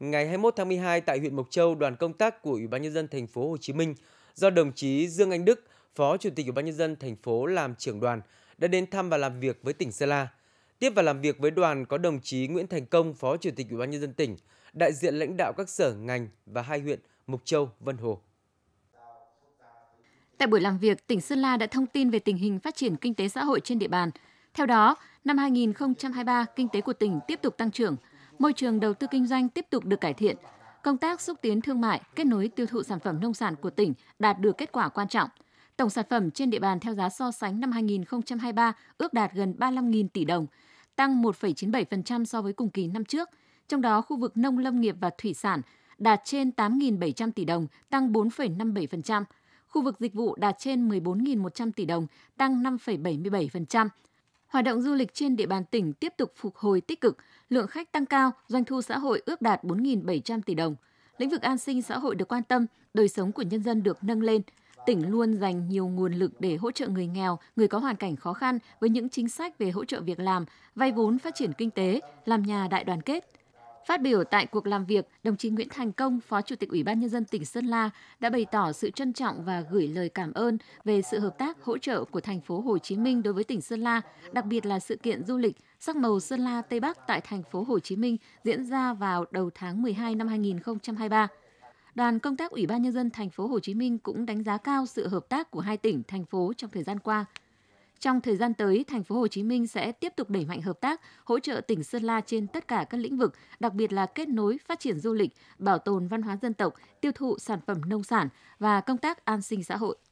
Ngày 21 tháng 12 tại huyện Mộc Châu, đoàn công tác của Ủy ban nhân dân thành phố Hồ Chí Minh do đồng chí Dương Anh Đức, Phó Chủ tịch Ủy ban nhân dân thành phố làm trưởng đoàn đã đến thăm và làm việc với tỉnh Sơn La. Tiếp và làm việc với đoàn có đồng chí Nguyễn Thành Công, Phó Chủ tịch Ủy ban nhân dân tỉnh, đại diện lãnh đạo các sở ngành và hai huyện Mộc Châu, Vân Hồ. Tại buổi làm việc, tỉnh Sơn La đã thông tin về tình hình phát triển kinh tế xã hội trên địa bàn. Theo đó, năm 2023, kinh tế của tỉnh tiếp tục tăng trưởng, môi trường đầu tư kinh doanh tiếp tục được cải thiện. Công tác xúc tiến thương mại, kết nối tiêu thụ sản phẩm nông sản của tỉnh đạt được kết quả quan trọng. Tổng sản phẩm trên địa bàn theo giá so sánh năm 2023 ước đạt gần 35.000 tỷ đồng, tăng 1,97% so với cùng kỳ năm trước. Trong đó, khu vực nông lâm nghiệp và thủy sản đạt trên 8.700 tỷ đồng, tăng 4,57%. Khu vực dịch vụ đạt trên 14.100 tỷ đồng, tăng 5,77%. Hoạt động du lịch trên địa bàn tỉnh tiếp tục phục hồi tích cực, lượng khách tăng cao, doanh thu xã hội ước đạt 4.700 tỷ đồng. Lĩnh vực an sinh xã hội được quan tâm, đời sống của nhân dân được nâng lên. Tỉnh luôn dành nhiều nguồn lực để hỗ trợ người nghèo, người có hoàn cảnh khó khăn với những chính sách về hỗ trợ việc làm, vay vốn phát triển kinh tế, làm nhà đại đoàn kết. Phát biểu tại cuộc làm việc, đồng chí Nguyễn Thành Công, Phó Chủ tịch Ủy ban Nhân dân tỉnh Sơn La đã bày tỏ sự trân trọng và gửi lời cảm ơn về sự hợp tác, hỗ trợ của thành phố Hồ Chí Minh đối với tỉnh Sơn La, đặc biệt là sự kiện du lịch Sắc màu Sơn La Tây Bắc tại thành phố Hồ Chí Minh diễn ra vào đầu tháng 12 năm 2023. Đoàn công tác Ủy ban nhân dân thành phố Hồ Chí Minh cũng đánh giá cao sự hợp tác của hai tỉnh, thành phố trong thời gian qua – trong thời gian tới, thành phố Hồ Chí Minh sẽ tiếp tục đẩy mạnh hợp tác, hỗ trợ tỉnh Sơn La trên tất cả các lĩnh vực, đặc biệt là kết nối, phát triển du lịch, bảo tồn văn hóa dân tộc, tiêu thụ sản phẩm nông sản và công tác an sinh xã hội.